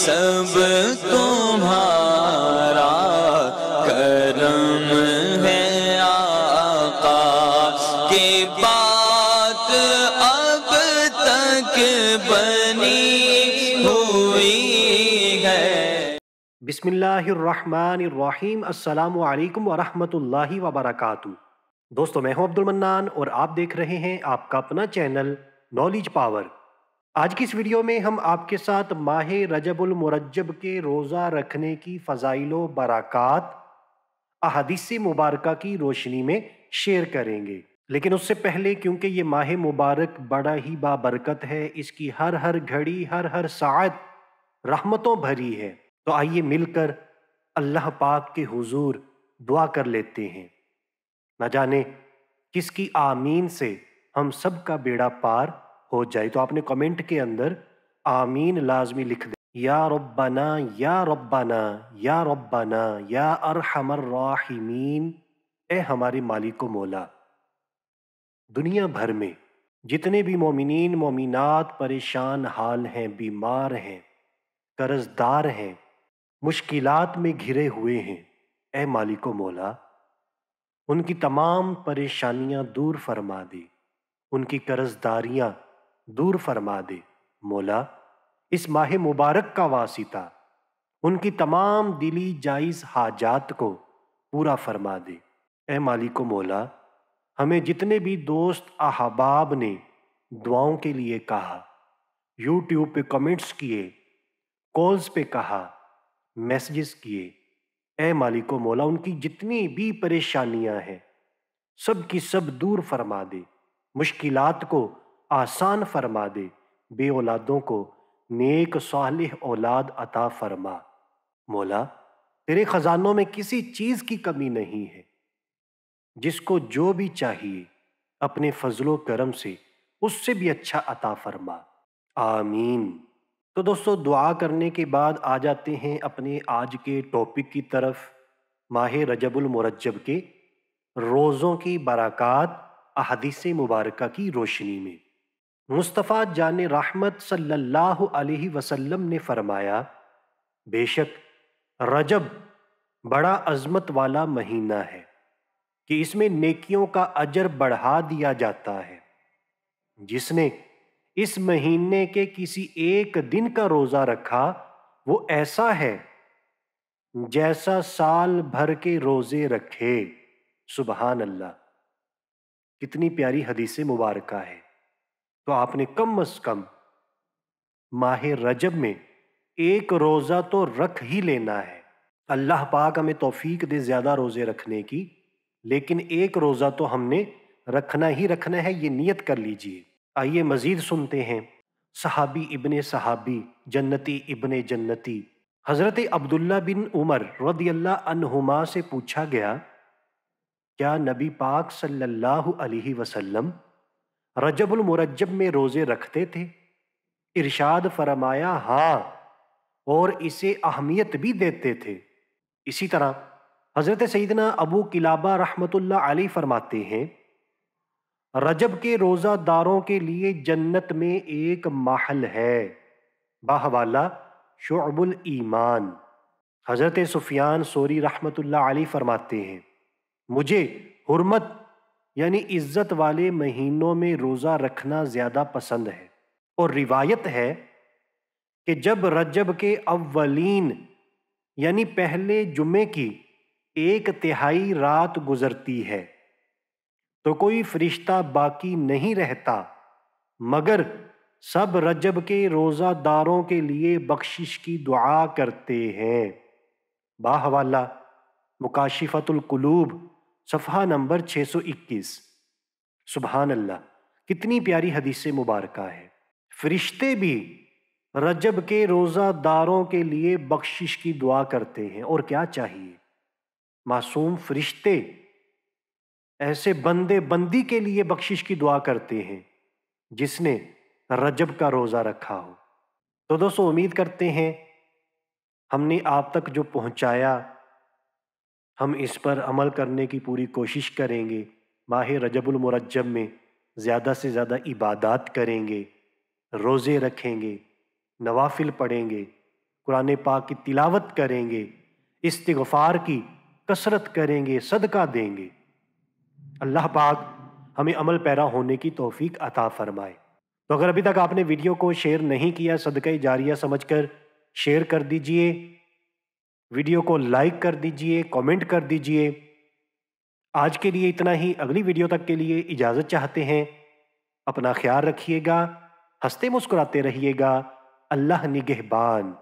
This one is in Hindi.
सब तुम्हारा करम है आका के बात अब तक बनी हुई है बिस्मिल्लाहिर्रहमानिर्रहीम अस्सलाम वालेकुम वरहमतुल्लाहि वबरकातु दोस्तों मैं हूं अब्दुल मन्नान और आप देख रहे हैं आपका अपना चैनल नॉलेज पावर आज की इस वीडियो में हम आपके साथ माह रजबुल मुरजब के रोज़ा रखने की फ़जाइलो बरक़ात अहदीस मुबारक की रोशनी में शेयर करेंगे लेकिन उससे पहले क्योंकि ये माह मुबारक बड़ा ही बाबरकत है इसकी हर हर घड़ी हर हर सात रहमतों भरी है तो आइए मिलकर अल्लाह पाक के हुजूर दुआ कर लेते हैं न जाने किसकी आमीन से हम सब का बेड़ा पार हो जाए तो आपने कमेंट के अंदर आमीन लाजमी लिख दे या रब्बाना या रब्बाना या रब्बाना या अरहमर राहिमीन ए हमारे मालिक मोला दुनिया भर में जितने भी मोमिन मोमिनात परेशान हाल हैं बीमार हैं कर्जदार हैं मुश्किलात में घिरे हुए हैं ए मालिको मोला उनकी तमाम परेशानियां दूर फरमा दे उनकी कर्जदारियां दूर फरमा दे मौला इस माह मुबारक का वासिता उनकी तमाम दिली जायज़ हाजात को पूरा फरमा दे ए मालिको मौला हमें जितने भी दोस्त अहबाब ने दुआओं के लिए कहा यूट्यूब पे कमेंट्स किए कॉल्स पे कहा मैसेजेस किए ए मालिको मौला उनकी जितनी भी परेशानियां हैं सब की सब दूर फरमा दे मुश्किलात को आसान फरमा दे बे औलादों को नेक सालिह औलाद अता फरमा मौला तेरे ख़जानों में किसी चीज़ की कमी नहीं है जिसको जो भी चाहिए अपने फजलो करम से उससे भी अच्छा अता फरमा आमीन तो दोस्तों दुआ करने के बाद आ जाते हैं अपने आज के टॉपिक की तरफ माह रजबुल मुरजब के रोज़ों की बराक़ात अहदीस मुबारक की रोशनी में मुस्तफ़ा जान रहमत सल्लल्लाहु अलैहि वसल्लम ने फरमाया बेशक रजब बड़ा अजमत वाला महीना है कि इसमें नेकियों का अजर बढ़ा दिया जाता है जिसने इस महीने के किसी एक दिन का रोज़ा रखा वो ऐसा है जैसा साल भर के रोज़े रखे सुबहान अल्लाह कितनी प्यारी हदीसे मुबारका है तो आपने कम अज कम माह रजब में एक रोज़ा तो रख ही लेना है अल्लाह पाक हमें तोफ़ीक दे ज़्यादा रोज़े रखने की लेकिन एक रोज़ा तो हमने रखना ही रखना है ये नियत कर लीजिए आइए मज़ीद सुनते हैं सहाबी इबन सहाबी जन्नती इबन जन्नती हज़रत अब्दुल्ला बिन उमर रद्ला अनहुमा से पूछा गया क्या नबी पाक सल्लल्लाहु अलैहि वसल्लम रजबुल मुरजब में रोज़े रखते थे इरशाद फरमाया हाँ और इसे अहमियत भी देते थे इसी तरह हज़रत सईदना अबू किलाबा रहमतुल्ला अली फरमाते हैं रजब के रोज़ादारों के लिए जन्नत में एक माहल है बाहवाला शोबुल ईमान हज़रत सुफियान सोरी रहमतुल्ला अली फरमाते हैं मुझे हुरमत यानी इज्जत वाले महीनों में रोज़ा रखना ज़्यादा पसंद है और रिवायत है कि जब रजब के अवलिन यानी पहले जुमे की एक तिहाई रात गुजरती है तो कोई फरिश्ता बाकी नहीं रहता मगर सब रजब के रोज़ादारों के लिए बख्शिश की दुआ करते हैं बाहवाला कुलूब सफ़ा नंबर 621 सुबहान अल्लाह कितनी प्यारी हदीस मुबारक है फरिश्ते भी रजब के रोज़ादारों के लिए बख्शिश की दुआ करते हैं और क्या चाहिए मासूम फरिश्ते ऐसे बंदे बंदी के लिए बख्शिश की दुआ करते हैं जिसने रजब का रोज़ा रखा हो तो दोस्तों उम्मीद करते हैं हमने आप तक जो पहुंचाया हम इस पर अमल करने की पूरी कोशिश करेंगे माह रजबुलमरजब में ज़्यादा से ज़्यादा इबादत करेंगे रोज़े रखेंगे नवाफिल पढ़ेंगे कुरान पाक की तिलावत करेंगे इस्तगफ़ार की कसरत करेंगे सदका देंगे अल्लाह पाक हमें अमल पैरा होने की तोफ़ी अता फ़रमाए तो अगर अभी तक आपने वीडियो को शेयर नहीं किया सदक़ जारिया समझ कर शेयर कर दीजिए वीडियो को लाइक कर दीजिए कमेंट कर दीजिए आज के लिए इतना ही अगली वीडियो तक के लिए इजाज़त चाहते हैं अपना ख्याल रखिएगा हंसते मुस्कुराते रहिएगा अल्लाह निगहबान